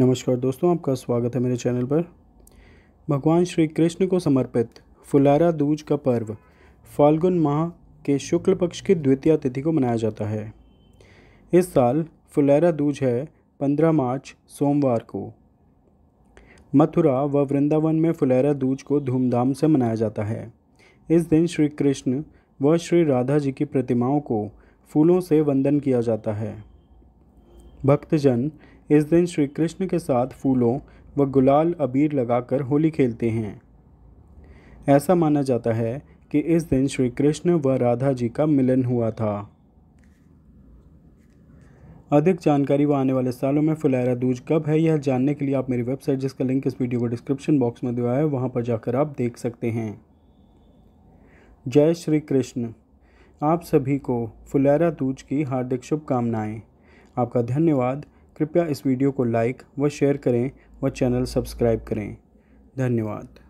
नमस्कार दोस्तों आपका स्वागत है मेरे चैनल पर भगवान श्री कृष्ण को समर्पित फुलारा दूज का पर्व फाल्गुन माह के शुक्ल पक्ष की द्वितीय तिथि को मनाया जाता है इस साल फुलेरा दूज है 15 मार्च सोमवार को मथुरा व वृंदावन में फुलेरा दूज को धूमधाम से मनाया जाता है इस दिन श्री कृष्ण व श्री राधा जी की प्रतिमाओं को फूलों से वंदन किया जाता है भक्तजन इस दिन श्री कृष्ण के साथ फूलों व गुलाल अबीर लगाकर होली खेलते हैं ऐसा माना जाता है कि इस दिन श्री कृष्ण व राधा जी का मिलन हुआ था अधिक जानकारी व आने वाले सालों में फुलैरा दूज कब है यह जानने के लिए आप मेरी वेबसाइट जिसका लिंक इस वीडियो को डिस्क्रिप्शन बॉक्स में दिया है वहाँ पर जाकर आप देख सकते हैं जय श्री कृष्ण आप सभी को फुलैरा दूज की हार्दिक शुभकामनाएं आपका धन्यवाद कृपया इस वीडियो को लाइक व शेयर करें व चैनल सब्सक्राइब करें धन्यवाद